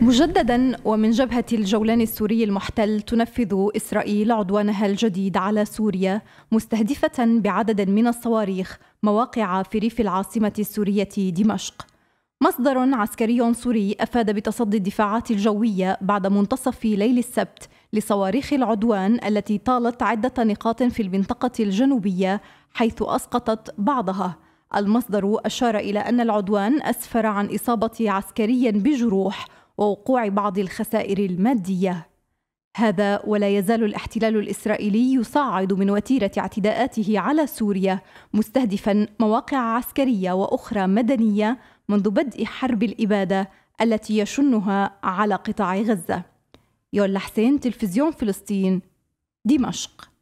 مجددا ومن جبهة الجولان السوري المحتل تنفذ إسرائيل عدوانها الجديد على سوريا مستهدفة بعدد من الصواريخ مواقع في ريف العاصمة السورية دمشق مصدر عسكري سوري أفاد بتصدي الدفاعات الجوية بعد منتصف ليل السبت لصواريخ العدوان التي طالت عدة نقاط في المنطقة الجنوبية حيث أسقطت بعضها المصدر أشار إلى أن العدوان أسفر عن إصابة عسكري بجروح ووقوع بعض الخسائر المادية هذا ولا يزال الاحتلال الاسرائيلي يصعد من وتيره اعتداءاته على سوريا مستهدفا مواقع عسكريه واخرى مدنيه منذ بدء حرب الاباده التي يشنها على قطاع غزه. يولا حسين تلفزيون فلسطين دمشق